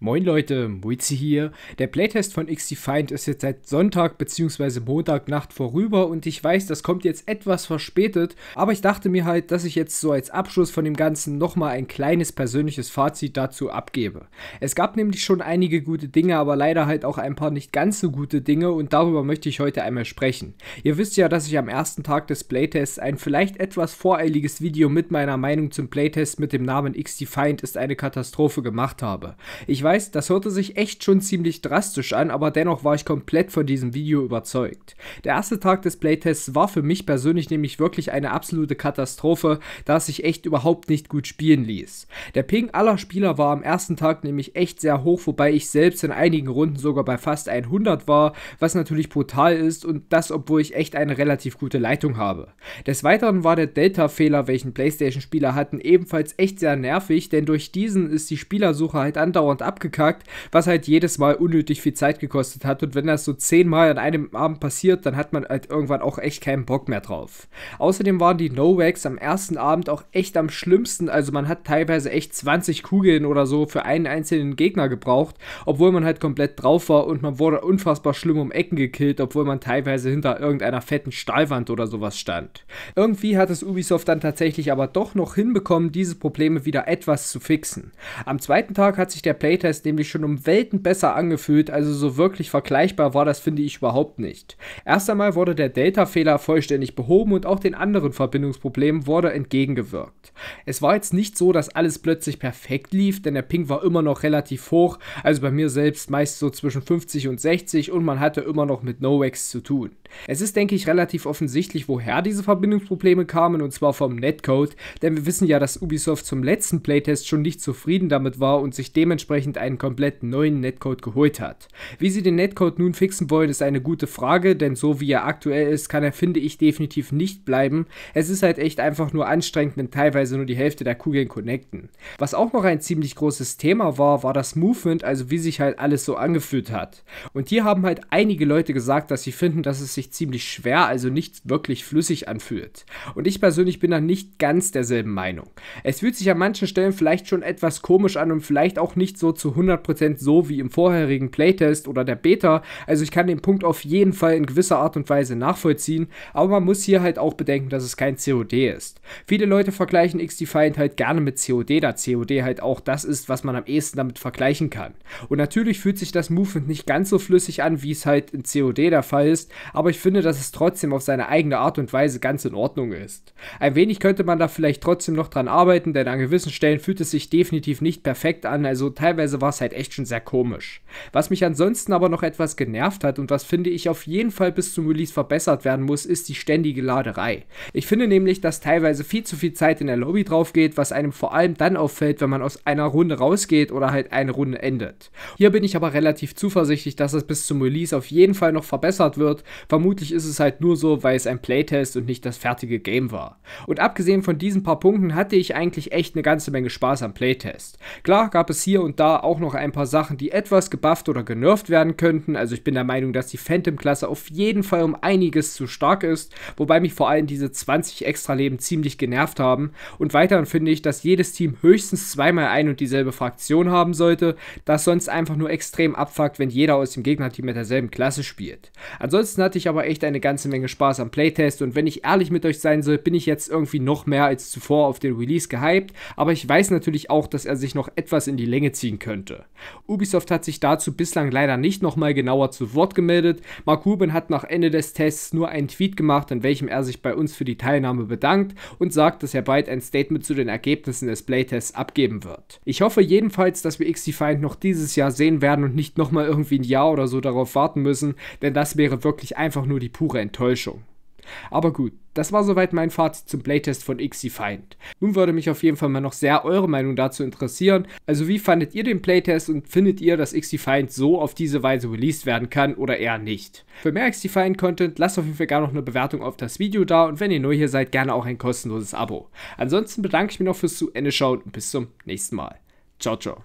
Moin Leute, Moizi hier. Der Playtest von XDefiant ist jetzt seit Sonntag bzw. Montagnacht vorüber und ich weiß, das kommt jetzt etwas verspätet, aber ich dachte mir halt, dass ich jetzt so als Abschluss von dem Ganzen nochmal ein kleines persönliches Fazit dazu abgebe. Es gab nämlich schon einige gute Dinge, aber leider halt auch ein paar nicht ganz so gute Dinge und darüber möchte ich heute einmal sprechen. Ihr wisst ja, dass ich am ersten Tag des Playtests ein vielleicht etwas voreiliges Video mit meiner Meinung zum Playtest mit dem Namen XDefiant ist eine Katastrophe gemacht habe. Ich weiß, das hörte sich echt schon ziemlich drastisch an, aber dennoch war ich komplett von diesem Video überzeugt. Der erste Tag des Playtests war für mich persönlich nämlich wirklich eine absolute Katastrophe, da es sich echt überhaupt nicht gut spielen ließ. Der Ping aller Spieler war am ersten Tag nämlich echt sehr hoch, wobei ich selbst in einigen Runden sogar bei fast 100 war, was natürlich brutal ist und das, obwohl ich echt eine relativ gute Leitung habe. Des Weiteren war der Delta-Fehler, welchen PlayStation-Spieler hatten, ebenfalls echt sehr nervig, denn durch diesen ist die Spielersuche halt andauernd abgeschlossen abgekackt, was halt jedes Mal unnötig viel Zeit gekostet hat. Und wenn das so zehnmal an einem Abend passiert, dann hat man halt irgendwann auch echt keinen Bock mehr drauf. Außerdem waren die No-Wags am ersten Abend auch echt am schlimmsten. Also man hat teilweise echt 20 Kugeln oder so für einen einzelnen Gegner gebraucht, obwohl man halt komplett drauf war und man wurde unfassbar schlimm um Ecken gekillt, obwohl man teilweise hinter irgendeiner fetten Stahlwand oder sowas stand. Irgendwie hat es Ubisoft dann tatsächlich aber doch noch hinbekommen, diese Probleme wieder etwas zu fixen. Am zweiten Tag hat sich der Playtest Podcast nämlich schon um Welten besser angefühlt, also so wirklich vergleichbar war das, finde ich, überhaupt nicht. Erst einmal wurde der Delta-Fehler vollständig behoben und auch den anderen Verbindungsproblemen wurde entgegengewirkt. Es war jetzt nicht so, dass alles plötzlich perfekt lief, denn der Ping war immer noch relativ hoch, also bei mir selbst meist so zwischen 50 und 60 und man hatte immer noch mit NoWax zu tun. Es ist, denke ich, relativ offensichtlich, woher diese Verbindungsprobleme kamen und zwar vom Netcode, denn wir wissen ja, dass Ubisoft zum letzten Playtest schon nicht zufrieden damit war und sich dementsprechend Zeit einen komplett neuen Netcode geholt hat. Wie sie den Netcode nun fixen wollen, ist eine gute Frage, denn so wie er aktuell ist, kann er, finde ich, definitiv nicht bleiben. Es ist halt echt einfach nur anstrengend, wenn teilweise nur die Hälfte der Kugeln connecten. Was auch noch ein ziemlich großes Thema war, war das Movement, also wie sich halt alles so angefühlt hat. Und hier haben halt einige Leute gesagt, dass sie finden, dass es sich ziemlich schwer, also nicht wirklich flüssig anfühlt. Und ich persönlich bin da nicht ganz derselben Meinung. Es fühlt sich an manchen Stellen vielleicht schon etwas komisch an und vielleicht auch nicht so zu zu 100% so wie im vorherigen Playtest oder der Beta. Also ich kann den Punkt auf jeden Fall in gewisser Art und Weise nachvollziehen, aber man muss hier halt auch bedenken, dass es kein COD ist. Viele Leute vergleichen X-Defiant halt gerne mit COD, da COD halt auch das ist, was man am ehesten damit vergleichen kann. Und natürlich fühlt sich das Movement nicht ganz so flüssig an, wie es halt in COD der Fall ist, aber ich finde, dass es trotzdem auf seine eigene Art und Weise ganz in Ordnung ist. Ein wenig könnte man da vielleicht trotzdem noch dran arbeiten, denn an gewissen Stellen fühlt es sich definitiv nicht perfekt an, also teilweise war es halt echt schon sehr komisch. Was mich ansonsten aber noch etwas genervt hat und was finde ich auf jeden Fall bis zum Release verbessert werden muss, ist die ständige Laderei. Ich finde nämlich, dass teilweise viel zu viel Zeit in der Lobby drauf geht, was einem vor allem dann auffällt, wenn man aus einer Runde rausgeht oder halt eine Runde endet. Hier bin ich aber relativ zuversichtlich, dass es bis zum Release auf jeden Fall noch verbessert wird. Vermutlich ist es halt nur so, weil es ein Playtest und nicht das fertige Game war. Und abgesehen von diesen paar Punkten hatte ich eigentlich echt eine ganze Menge Spaß am Playtest. Klar gab es hier und da auch noch ein paar Sachen, die etwas gebufft oder genervt werden könnten. Also ich bin der Meinung, dass die Phantom-Klasse auf jeden Fall um einiges zu stark ist, wobei mich vor allem diese 20 Extra-Leben ziemlich genervt haben. Und weiterhin finde ich, dass jedes Team höchstens zweimal ein und dieselbe Fraktion haben sollte, das sonst einfach nur extrem abfuckt, wenn jeder aus dem Gegnerteam mit derselben Klasse spielt. Ansonsten hatte ich aber echt eine ganze Menge Spaß am Playtest und wenn ich ehrlich mit euch sein soll, bin ich jetzt irgendwie noch mehr als zuvor auf den Release gehypt, aber ich weiß natürlich auch, dass er sich noch etwas in die Länge ziehen könnte könnte. Ubisoft hat sich dazu bislang leider nicht nochmal genauer zu Wort gemeldet. Mark Rubin hat nach Ende des Tests nur einen Tweet gemacht, in welchem er sich bei uns für die Teilnahme bedankt und sagt, dass er bald ein Statement zu den Ergebnissen des Playtests abgeben wird. Ich hoffe jedenfalls, dass wir XDefiant noch dieses Jahr sehen werden und nicht nochmal irgendwie ein Jahr oder so darauf warten müssen, denn das wäre wirklich einfach nur die pure Enttäuschung. Aber gut, das war soweit mein Fazit zum Playtest von Ixie Find. Nun würde mich auf jeden Fall mal noch sehr eure Meinung dazu interessieren. Also wie fandet ihr den Playtest und findet ihr, dass Ixie Find so auf diese Weise released werden kann oder eher nicht? Für mehr Ixie Find Content lasst auf jeden Fall gerne noch eine Bewertung auf das Video da und wenn ihr neu hier seid, gerne auch ein kostenloses Abo. Ansonsten bedanke ich mich noch fürs zu Ende schauen und bis zum nächsten Mal. Ciao, ciao.